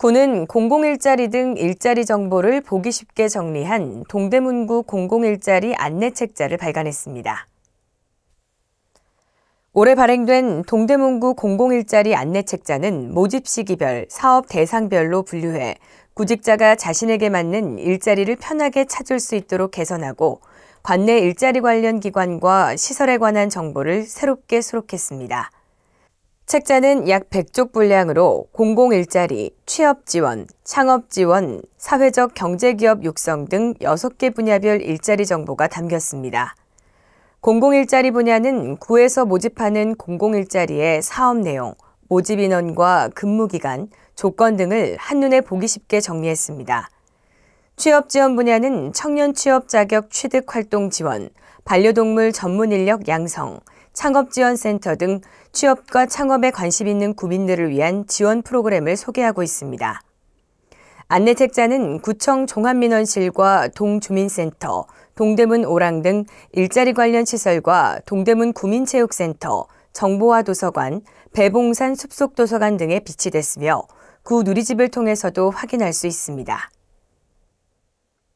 군은 공공일자리 등 일자리 정보를 보기 쉽게 정리한 동대문구 공공일자리 안내책자를 발간했습니다. 올해 발행된 동대문구 공공일자리 안내책자는 모집 시기별, 사업 대상별로 분류해 구직자가 자신에게 맞는 일자리를 편하게 찾을 수 있도록 개선하고 관내 일자리 관련 기관과 시설에 관한 정보를 새롭게 수록했습니다. 책자는 약 100쪽 분량으로 공공 일자리, 취업 지원, 창업 지원, 사회적 경제 기업 육성 등 6개 분야별 일자리 정보가 담겼습니다. 공공 일자리 분야는 구에서 모집하는 공공 일자리의 사업 내용, 모집 인원과 근무 기간, 조건 등을 한눈에 보기 쉽게 정리했습니다. 취업 지원 분야는 청년 취업 자격 취득 활동 지원, 반려동물 전문 인력 양성, 창업지원센터 등 취업과 창업에 관심 있는 구민들을 위한 지원 프로그램을 소개하고 있습니다. 안내 책자는 구청 종합민원실과 동주민센터, 동대문 오랑 등 일자리 관련 시설과 동대문 구민체육센터, 정보화 도서관, 배봉산 숲속도서관 등에 비치됐으며 구 누리집을 통해서도 확인할 수 있습니다.